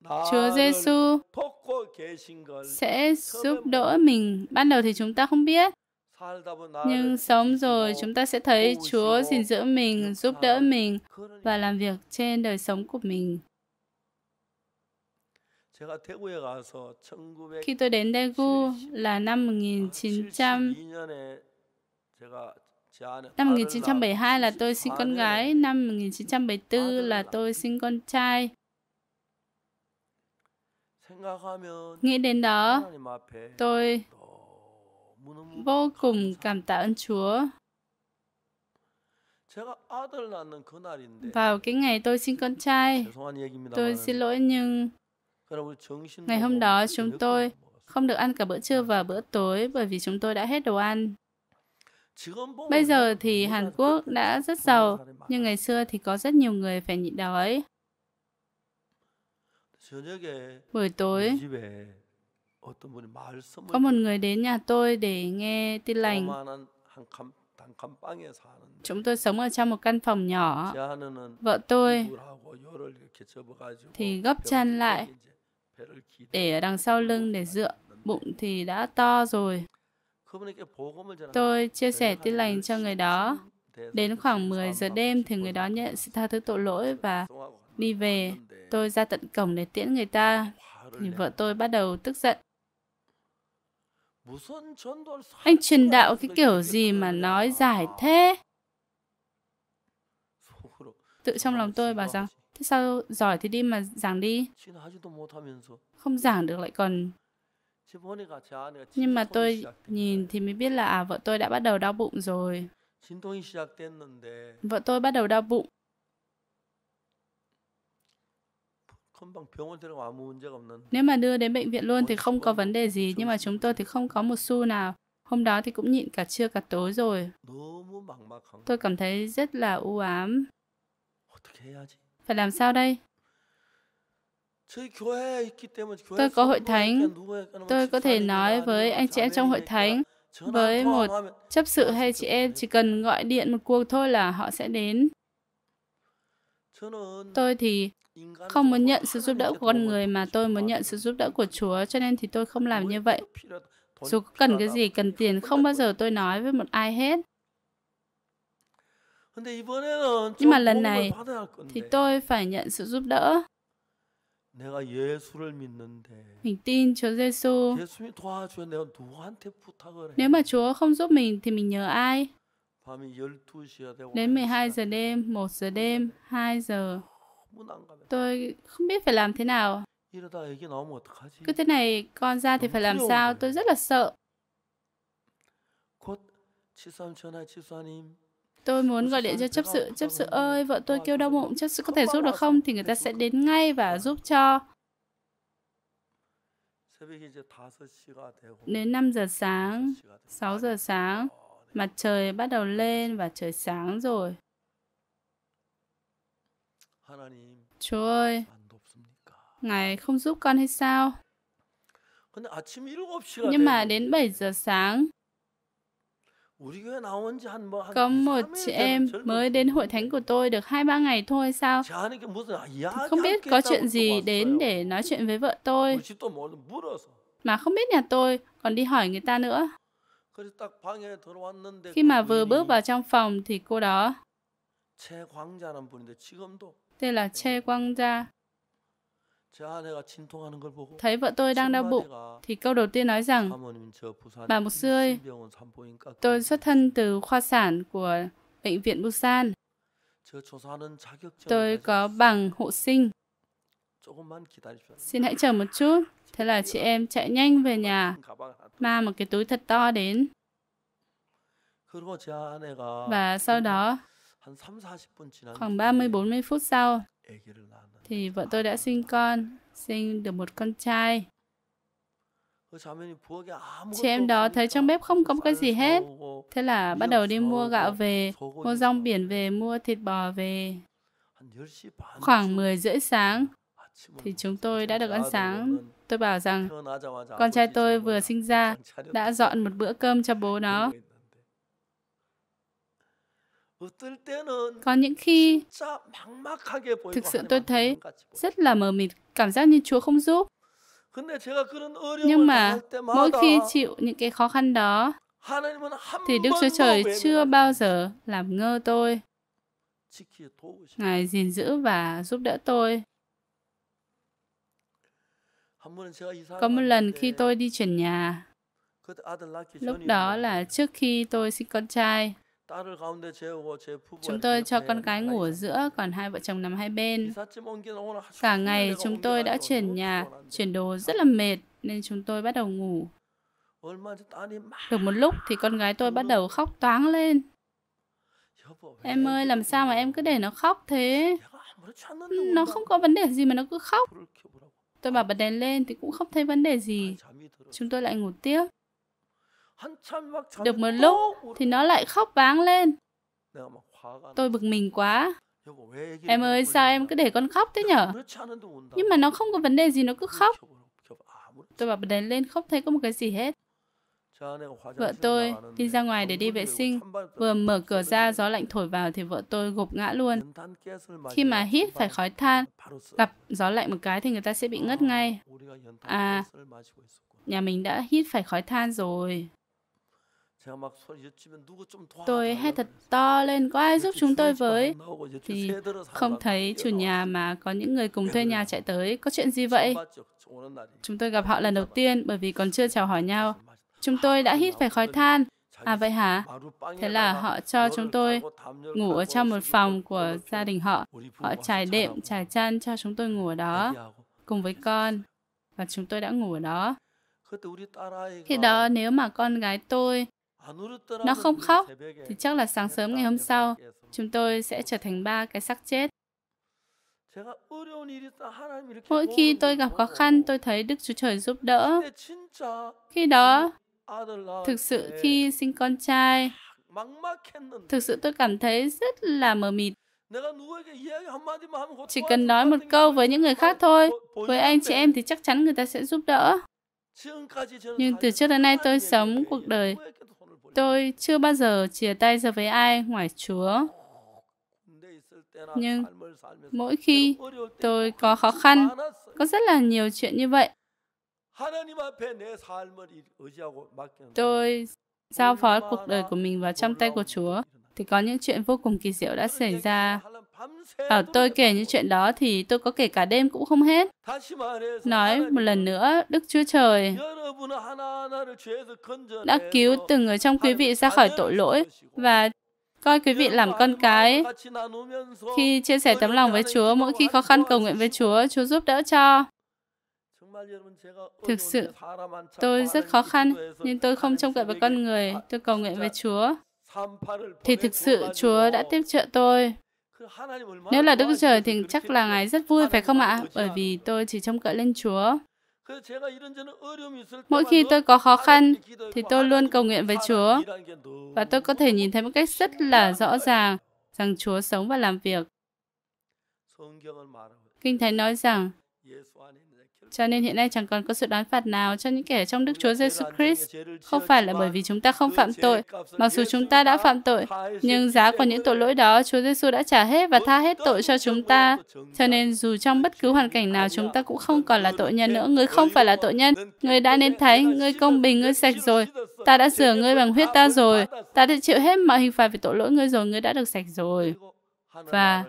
Chúa Giêsu sẽ giúp đỡ mình. Ban đầu thì chúng ta không biết, nhưng sống rồi chúng ta sẽ thấy Chúa gìn giữ mình, giúp đỡ mình và làm việc trên đời sống của mình. Khi tôi đến Daegu là năm Năm 1972 là tôi sinh con gái, năm 1974 là tôi sinh con trai. Nghĩ đến đó, tôi vô cùng cảm tạ ơn Chúa. Vào cái ngày tôi sinh con trai, tôi xin lỗi nhưng Ngày hôm đó chúng tôi không được ăn cả bữa trưa và bữa tối bởi vì chúng tôi đã hết đồ ăn. Bây giờ thì Hàn Quốc đã rất giàu, nhưng ngày xưa thì có rất nhiều người phải nhịn đói. Buổi tối, có một người đến nhà tôi để nghe tin lành. Chúng tôi sống ở trong một căn phòng nhỏ. Vợ tôi thì gấp chăn lại, để ở đằng sau lưng để dựa. Bụng thì đã to rồi. Tôi chia sẻ tin lành cho người đó. Đến khoảng 10 giờ đêm thì người đó nhận sự tha thứ tội lỗi và đi về. Tôi ra tận cổng để tiễn người ta. Thì vợ tôi bắt đầu tức giận. Anh truyền đạo cái kiểu gì mà nói giải thế? Tự trong lòng tôi bảo rằng Thế sao giỏi thì đi mà giảng đi. Không giảng được lại còn... Nhưng mà tôi nhìn thì mới biết là à, vợ tôi đã bắt đầu đau bụng rồi. Vợ tôi bắt đầu đau bụng. Nếu mà đưa đến bệnh viện luôn thì không có vấn đề gì, nhưng mà chúng tôi thì không có một xu nào. Hôm đó thì cũng nhịn cả trưa cả tối rồi. Tôi cảm thấy rất là u ám. Phải làm sao đây? Tôi có hội thánh, tôi có thể nói với anh chị em trong hội thánh, với một chấp sự hay chị em chỉ cần gọi điện một cuộc thôi là họ sẽ đến. Tôi thì không muốn nhận sự giúp đỡ của con người mà tôi muốn nhận sự giúp đỡ của Chúa, cho nên thì tôi không làm như vậy. Dù cần cái gì, cần tiền, không bao giờ tôi nói với một ai hết. Nhưng mà lần này thì tôi phải nhận sự giúp đỡ. Mình tin Chúa Giêsu. Nếu mà Chúa không giúp mình thì mình nhờ ai? Đến 12 giờ đêm, 1 giờ đêm, 2 giờ. Tôi không biết phải làm thế nào. Cứ thế này con ra thì phải làm sao? Tôi rất là sợ tôi muốn gọi điện cho chấp sự chấp sự ơi vợ tôi kêu đau bụng chấp sự có thể giúp được không thì người ta sẽ đến ngay và giúp cho đến 5 giờ sáng 6 giờ sáng mặt trời bắt đầu lên và trời sáng rồi Chúa ơi Ngài không giúp con hay sao nhưng mà đến 7 giờ sáng có một chị em mới đến hội thánh của tôi được hai ba ngày thôi sao? Không biết có chuyện gì đến để nói chuyện với vợ tôi. Mà không biết nhà tôi còn đi hỏi người ta nữa. Khi mà vừa bước vào trong phòng thì cô đó tên là Che Quang Gia Thấy vợ tôi đang đau bụng, thì câu đầu tiên nói rằng, Bà Mục Sư ơi, tôi xuất thân từ khoa sản của Bệnh viện Busan. Tôi có bằng hộ sinh. Xin hãy chờ một chút. Thế là chị em chạy nhanh về nhà, mang một cái túi thật to đến. Và sau đó, khoảng 30-40 phút sau, thì vợ tôi đã sinh con, sinh được một con trai. À, chị em đó thấy trong bếp không có một cái gì hết. Thế là bắt đầu đi mua gạo về, mua rong biển về, mua thịt bò về. À, Khoảng 10 rưỡi sáng à, thì chúng tôi đã được ăn sáng. Tôi bảo rằng con trai tôi vừa sinh ra đã dọn một bữa cơm cho bố nó. Có những khi thực sự tôi thấy rất là mờ mịt, cảm giác như Chúa không giúp. Nhưng mà mỗi khi chịu những cái khó khăn đó, thì Đức Chúa Trời chưa bao giờ làm ngơ tôi. Ngài gìn giữ và giúp đỡ tôi. Có một lần khi tôi đi chuyển nhà, lúc đó là trước khi tôi sinh con trai, Chúng tôi cho con cái ngủ ở giữa, còn hai vợ chồng nằm hai bên. Cả ngày chúng tôi đã chuyển nhà, chuyển đồ rất là mệt, nên chúng tôi bắt đầu ngủ. Được một lúc thì con gái tôi bắt đầu khóc toáng lên. Em ơi, làm sao mà em cứ để nó khóc thế? Nó không có vấn đề gì mà nó cứ khóc. Tôi bảo bật đèn lên thì cũng không thấy vấn đề gì. Chúng tôi lại ngủ tiếp. Được một lúc thì nó lại khóc váng lên. Tôi bực mình quá. Em ơi, sao em cứ để con khóc thế nhở? Nhưng mà nó không có vấn đề gì, nó cứ khóc. Tôi bảo bật đèn lên, không thấy có một cái gì hết. Vợ tôi đi ra ngoài để đi vệ sinh, vừa mở cửa ra gió lạnh thổi vào thì vợ tôi gục ngã luôn. Khi mà hít phải khói than, gặp gió lạnh một cái thì người ta sẽ bị ngất ngay. À, nhà mình đã hít phải khói than rồi. Tôi hét thật to lên, có ai giúp chúng tôi với? Thì không thấy chủ nhà mà có những người cùng thuê nhà chạy tới, có chuyện gì vậy? Chúng tôi gặp họ lần đầu tiên bởi vì còn chưa chào hỏi nhau. Chúng tôi đã hít phải khói than. À vậy hả? Thế là họ cho chúng tôi ngủ ở trong một phòng của gia đình họ. Họ trải đệm, trải chăn cho chúng tôi ngủ ở đó cùng với con. Và chúng tôi đã ngủ ở đó. Khi đó nếu mà con gái tôi nó không khóc, thì chắc là sáng sớm ngày hôm sau, chúng tôi sẽ trở thành ba cái xác chết. Mỗi khi tôi gặp khó khăn, tôi thấy Đức Chúa Trời giúp đỡ. Khi đó, thực sự khi sinh con trai, thực sự tôi cảm thấy rất là mờ mịt. Chỉ cần nói một câu với những người khác thôi, với anh chị em thì chắc chắn người ta sẽ giúp đỡ. Nhưng từ trước đến nay tôi sống cuộc đời Tôi chưa bao giờ chia tay giờ với ai ngoài Chúa. Nhưng mỗi khi tôi có khó khăn, có rất là nhiều chuyện như vậy. Tôi giao phó cuộc đời của mình vào trong tay của Chúa thì có những chuyện vô cùng kỳ diệu đã xảy ra À, tôi kể những chuyện đó thì tôi có kể cả đêm cũng không hết. Nói một lần nữa, Đức Chúa Trời đã cứu từng người trong quý vị ra khỏi tội lỗi và coi quý vị làm con cái. Khi chia sẻ tấm lòng với Chúa, mỗi khi khó khăn cầu nguyện với Chúa, Chúa giúp đỡ cho. Thực sự, tôi rất khó khăn, nhưng tôi không trông cậy vào con người, tôi cầu nguyện với Chúa. Thì thực sự, Chúa đã tiếp trợ tôi. Nếu là Đức Trời thì chắc là Ngài rất vui phải không ạ? Bởi vì tôi chỉ trông cậy lên Chúa. Mỗi khi tôi có khó khăn thì tôi luôn cầu nguyện với Chúa và tôi có thể nhìn thấy một cách rất là rõ ràng rằng Chúa sống và làm việc. Kinh Thánh nói rằng cho nên hiện nay chẳng còn có sự đoán phạt nào cho những kẻ trong Đức Chúa Giêsu Christ, không phải là bởi vì chúng ta không phạm tội, mặc dù chúng ta đã phạm tội, nhưng giá của những tội lỗi đó Chúa Giêsu đã trả hết và tha hết tội cho chúng ta. Cho nên dù trong bất cứ hoàn cảnh nào chúng ta cũng không còn là tội nhân nữa, người không phải là tội nhân, người đã nên thánh, người công bình, người sạch rồi. Ta đã rửa ngươi bằng huyết ta rồi, ta đã chịu hết mọi hình phạt vì tội lỗi ngươi rồi, ngươi đã được sạch rồi. Và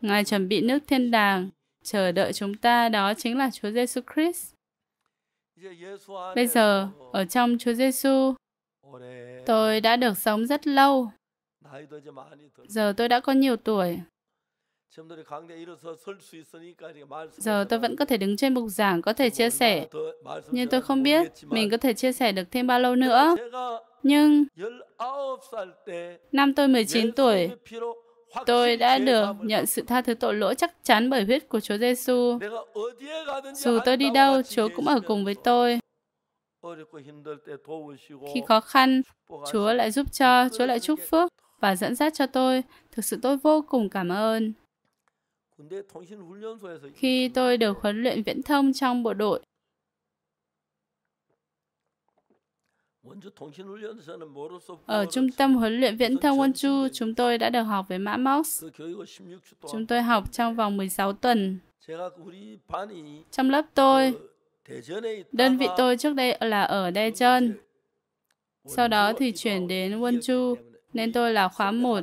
Ngài chuẩn bị nước thiên đàng chờ đợi chúng ta đó chính là Chúa Giêsu Christ. Bây giờ, ở trong Chúa Giêsu, tôi đã được sống rất lâu. Giờ tôi đã có nhiều tuổi. Giờ tôi vẫn có thể đứng trên bục giảng, có thể chia sẻ. Nhưng tôi không biết mình có thể chia sẻ được thêm bao lâu nữa. Nhưng năm tôi 19 tuổi, Tôi đã được nhận sự tha thứ tội lỗi chắc chắn bởi huyết của Chúa Giêsu. Dù tôi đi đâu, Chúa cũng ở cùng với tôi. Khi khó khăn, Chúa lại giúp cho, Chúa lại chúc phước và dẫn dắt cho tôi. Thực sự tôi vô cùng cảm ơn. Khi tôi được huấn luyện viễn thông trong bộ đội, Ở trung tâm huấn luyện viễn thông Wonju, chúng tôi đã được học với mã MOX. Chúng tôi học trong vòng 16 tuần. Trong lớp tôi, đơn vị tôi trước đây là ở Daejeon. Sau đó thì chuyển đến Wonju, nên tôi là khóa 1.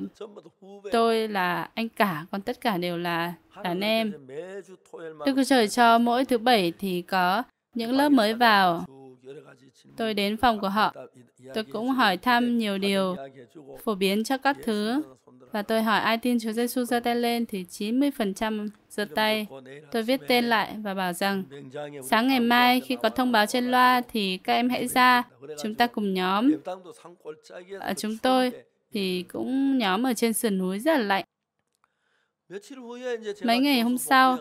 Tôi là anh cả, còn tất cả đều là đàn em. Đức Chúa Trời cho mỗi thứ bảy thì có những lớp mới vào. Tôi đến phòng của họ. Tôi cũng hỏi thăm nhiều điều, phổ biến cho các thứ. Và tôi hỏi ai tin Chúa Giêsu giơ tay lên thì 90% giơ tay. Tôi viết tên lại và bảo rằng sáng ngày mai khi có thông báo trên loa thì các em hãy ra, chúng ta cùng nhóm. Ở chúng tôi thì cũng nhóm ở trên sườn núi rất là lạnh. Mấy ngày hôm sau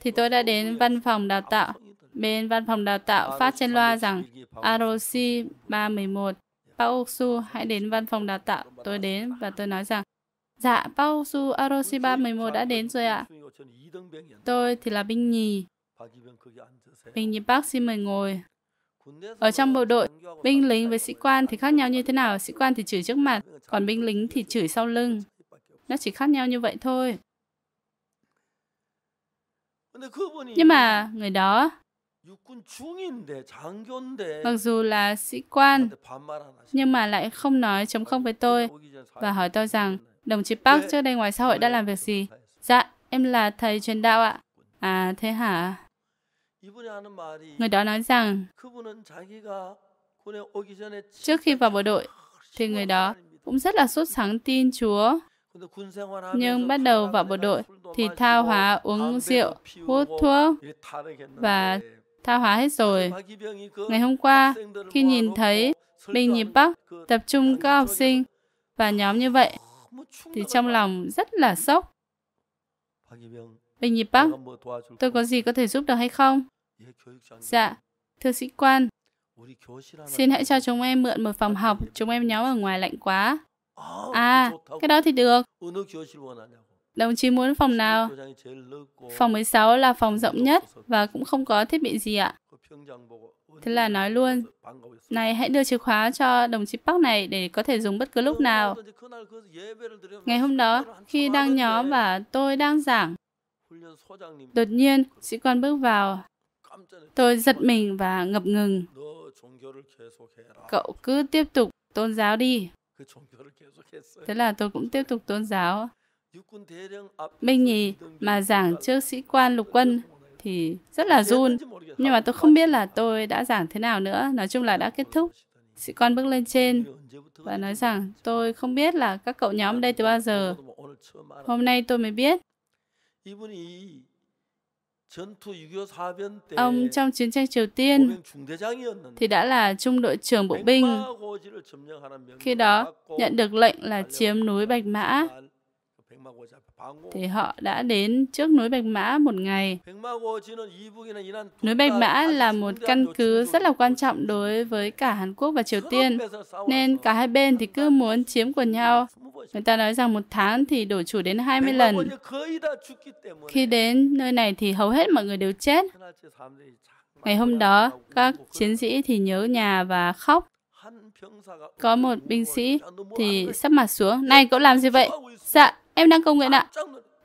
thì tôi đã đến văn phòng đào tạo bên văn phòng đào tạo phát trên loa rằng ROC 311 Park Su hãy đến văn phòng đào tạo. Tôi đến và tôi nói rằng Dạ, Park Su ROC 311 đã đến rồi ạ. Tôi thì là binh nhì. Binh nhì bác xin mời ngồi. Ở trong bộ đội, binh lính với sĩ quan thì khác nhau như thế nào? Sĩ quan thì chửi trước mặt, còn binh lính thì chửi sau lưng. Nó chỉ khác nhau như vậy thôi. Nhưng mà người đó Mặc dù là sĩ quan, nhưng mà lại không nói chống không với tôi và hỏi tôi rằng đồng chí Park trước đây ngoài xã hội đã làm việc gì? Dạ, em là thầy truyền đạo ạ. À, thế hả? Người đó nói rằng trước khi vào bộ đội thì người đó cũng rất là sốt sáng tin Chúa. Nhưng bắt đầu vào bộ đội thì thao hóa uống rượu, hút thuốc và tha hóa hết rồi. Ngày hôm qua, khi nhìn thấy Bình Nhịp Bắc tập trung các học sinh và nhóm như vậy, thì trong lòng rất là sốc. Bình Nhịp Bắc, tôi có gì có thể giúp được hay không? Dạ, thưa sĩ quan, xin hãy cho chúng em mượn một phòng học, chúng em nhóm ở ngoài lạnh quá. À, cái đó thì được. Đồng chí muốn phòng nào? Phòng 16 là phòng rộng nhất và cũng không có thiết bị gì ạ. Thế là nói luôn, này hãy đưa chìa khóa cho đồng chí Park này để có thể dùng bất cứ lúc nào. Ngày hôm đó, khi đang nhóm và tôi đang giảng, đột nhiên sĩ quan bước vào. Tôi giật mình và ngập ngừng. Cậu cứ tiếp tục tôn giáo đi. Thế là tôi cũng tiếp tục tôn giáo. Minh nhì mà giảng trước sĩ quan lục quân thì rất là run nhưng mà tôi không biết là tôi đã giảng thế nào nữa nói chung là đã kết thúc sĩ quan bước lên trên và nói rằng tôi không biết là các cậu nhóm đây từ bao giờ hôm nay tôi mới biết Ông trong chiến tranh Triều Tiên thì đã là trung đội trưởng bộ binh. Khi đó nhận được lệnh là chiếm núi Bạch Mã thì họ đã đến trước núi Bạch Mã một ngày. Núi Bạch Mã là một căn cứ rất là quan trọng đối với cả Hàn Quốc và Triều Tiên, nên cả hai bên thì cứ muốn chiếm của nhau. Người ta nói rằng một tháng thì đổi chủ đến 20 lần. Khi đến nơi này thì hầu hết mọi người đều chết. Ngày hôm đó, các chiến sĩ thì nhớ nhà và khóc. Có một binh sĩ thì sắp mặt xuống. Này, cậu làm gì vậy? Dạ, Em đang cầu nguyện ạ.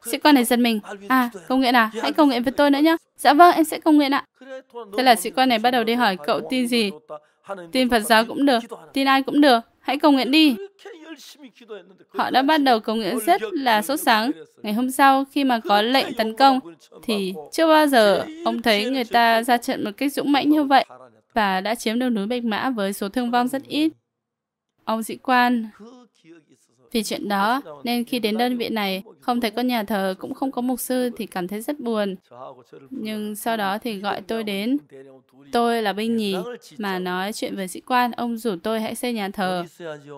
Sĩ quan này giật mình. À, cầu nguyện à? Hãy cầu nguyện với tôi nữa nhé. Dạ vâng, em sẽ cầu nguyện ạ. Thế là sĩ quan này bắt đầu đi hỏi cậu tin gì? Tin Phật giáo cũng được, tin ai cũng được. Hãy cầu nguyện đi. Họ đã bắt đầu cầu nguyện rất là sốt sáng. Ngày hôm sau, khi mà có lệnh tấn công, thì chưa bao giờ ông thấy người ta ra trận một cách dũng mãnh như vậy và đã chiếm được núi Bạch Mã với số thương vong rất ít. Ông sĩ quan vì chuyện đó, nên khi đến đơn vị này, không thấy có nhà thờ, cũng không có mục sư thì cảm thấy rất buồn. Nhưng sau đó thì gọi tôi đến. Tôi là binh nhì, mà nói chuyện với sĩ quan, ông rủ tôi hãy xây nhà thờ.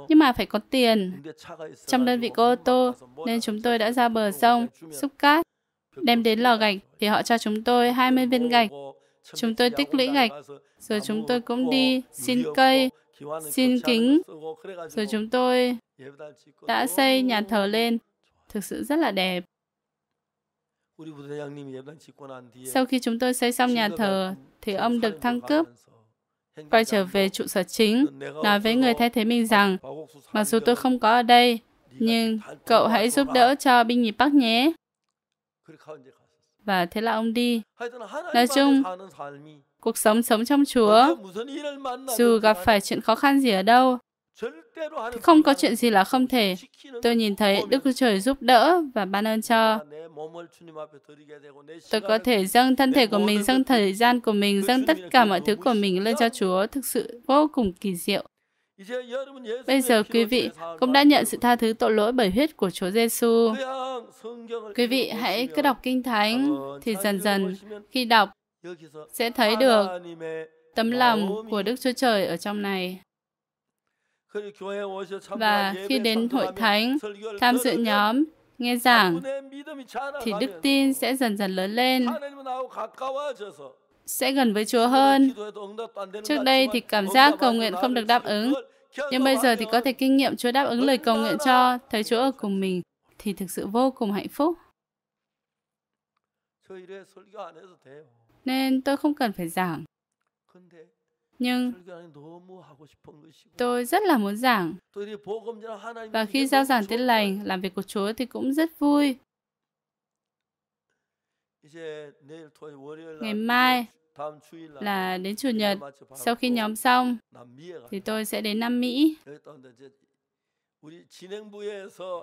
Nhưng mà phải có tiền. Trong đơn vị có ô tô, nên chúng tôi đã ra bờ sông, xúc cát, đem đến lò gạch, thì họ cho chúng tôi 20 viên gạch. Chúng tôi tích lũy gạch, rồi chúng tôi cũng đi xin cây, xin kính, rồi chúng tôi đã xây nhà thờ lên, thực sự rất là đẹp. Sau khi chúng tôi xây xong nhà thờ, thì ông được thăng cấp, quay trở về trụ sở chính, nói với người thay thế mình rằng, mặc dù tôi không có ở đây, nhưng cậu hãy giúp đỡ cho binh nhì Bắc nhé. Và thế là ông đi. Nói chung, cuộc sống sống trong Chúa, dù gặp phải chuyện khó khăn gì ở đâu, không có chuyện gì là không thể. Tôi nhìn thấy Đức Chúa Trời giúp đỡ và ban ơn cho. Tôi có thể dâng thân thể của mình, dâng thời gian của mình, dâng tất cả mọi thứ của mình lên cho Chúa. Thực sự vô cùng kỳ diệu. Bây giờ quý vị cũng đã nhận sự tha thứ tội lỗi bởi huyết của Chúa Giêsu. Quý vị hãy cứ đọc Kinh Thánh thì dần dần khi đọc sẽ thấy được tấm lòng của Đức Chúa Trời ở trong này. Và khi đến hội thánh, tham dự nhóm, nghe giảng, thì đức tin sẽ dần dần lớn lên, sẽ gần với Chúa hơn. Trước đây thì cảm giác cầu nguyện không được đáp ứng, nhưng bây giờ thì có thể kinh nghiệm Chúa đáp ứng lời cầu nguyện cho, thấy Chúa ở cùng mình, thì thực sự vô cùng hạnh phúc. Nên tôi không cần phải giảng nhưng tôi rất là muốn giảng. Và khi giao giảng tin lành, làm việc của Chúa thì cũng rất vui. Ngày mai là đến Chủ nhật, sau khi nhóm xong thì tôi sẽ đến Nam Mỹ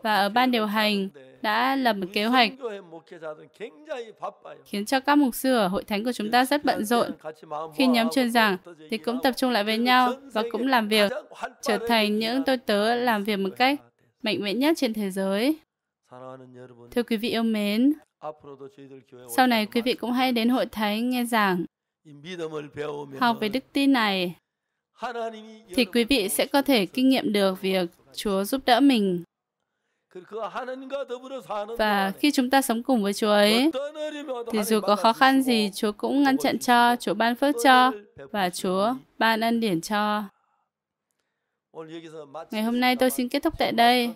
và ở ban điều hành đã lập một kế hoạch khiến cho các mục sư ở hội thánh của chúng ta rất bận rộn. Khi nhóm chuyên giảng thì cũng tập trung lại với nhau và cũng làm việc, trở thành những tôi tớ làm việc một cách mạnh mẽ nhất trên thế giới. Thưa quý vị yêu mến, sau này quý vị cũng hãy đến hội thánh nghe giảng, học về đức tin này thì quý vị sẽ có thể kinh nghiệm được việc Chúa giúp đỡ mình. Và khi chúng ta sống cùng với Chúa ấy, thì dù có khó khăn gì, Chúa cũng ngăn chặn cho, Chúa ban phước cho, và Chúa ban ân điển cho. Ngày hôm nay tôi xin kết thúc tại đây.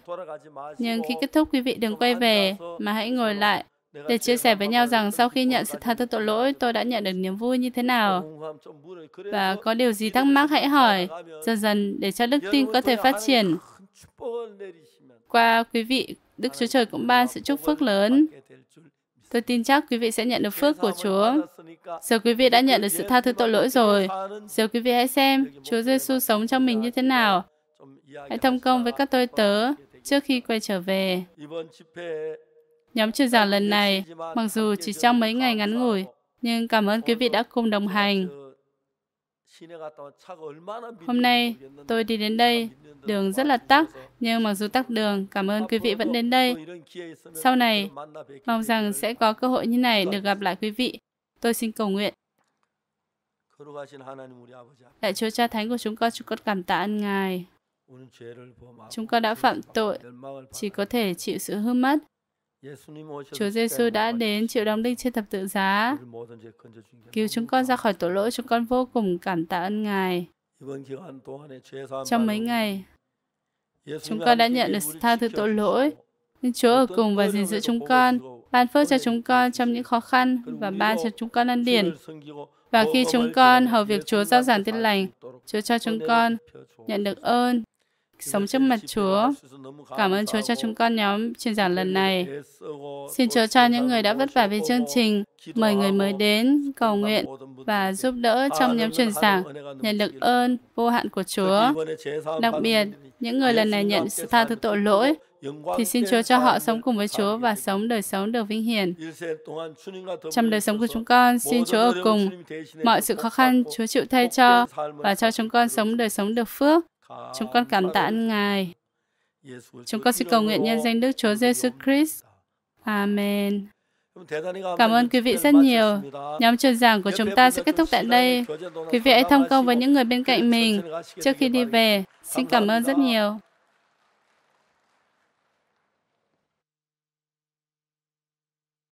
Nhưng khi kết thúc quý vị đừng quay về mà hãy ngồi lại để chia sẻ với nhau rằng sau khi nhận sự tha thứ tội lỗi, tôi đã nhận được niềm vui như thế nào. Và có điều gì thắc mắc hãy hỏi, dần dần để cho đức tin có thể phát triển. Qua quý vị, Đức Chúa Trời cũng ban sự chúc phước lớn. Tôi tin chắc quý vị sẽ nhận được phước của Chúa. Giờ quý vị đã nhận được sự tha thứ tội lỗi rồi. Giờ quý vị hãy xem Chúa Giêsu sống trong mình như thế nào. Hãy thông công với các tôi tớ trước khi quay trở về. Nhóm chuyên giả lần này, mặc dù chỉ trong mấy ngày ngắn ngủi, nhưng cảm ơn quý vị đã cùng đồng hành. Hôm nay, tôi đi đến đây, đường rất là tắc, nhưng mặc dù tắc đường, cảm ơn quý vị vẫn đến đây. Sau này, mong rằng sẽ có cơ hội như này được gặp lại quý vị. Tôi xin cầu nguyện. Đại Chúa Cha Thánh của chúng con, chúng con cảm tạ ơn Ngài. Chúng con đã phạm tội, chỉ có thể chịu sự hư mất, Chúa Giêsu đã đến chịu đóng đinh trên thập tự giá, cứu chúng con ra khỏi tội lỗi, chúng con vô cùng cảm tạ ơn Ngài. Trong mấy ngày, chúng con đã nhận được tha thứ tội lỗi, nhưng Chúa ở cùng và gìn giữ chúng con, ban phước cho chúng con trong những khó khăn và ban cho chúng con ăn điển. Và khi chúng con hầu việc Chúa giao giảng tin lành, Chúa cho chúng con nhận được ơn sống trước mặt Chúa. Cảm ơn Chúa cho chúng con nhóm truyền giảng lần này. Xin Chúa cho những người đã vất vả về chương trình, mời người mới đến, cầu nguyện và giúp đỡ trong nhóm truyền giảng, nhận được ơn vô hạn của Chúa. Đặc biệt, những người lần này nhận sự tha thứ tội lỗi, thì xin Chúa cho họ sống cùng với Chúa và sống đời sống được vinh hiển. Trong đời sống của chúng con, xin Chúa ở cùng. Mọi sự khó khăn Chúa chịu thay cho và cho chúng con sống đời sống được phước Chúng con cảm tạ ơn Ngài. Chúng con xin cầu nguyện nhân danh Đức Chúa Giêsu Christ. Amen. Cảm ơn quý vị rất nhiều. Nhóm truyền giảng của chúng ta sẽ kết thúc tại đây. Quý vị hãy thông công với những người bên cạnh mình trước khi đi về. Xin cảm ơn rất nhiều.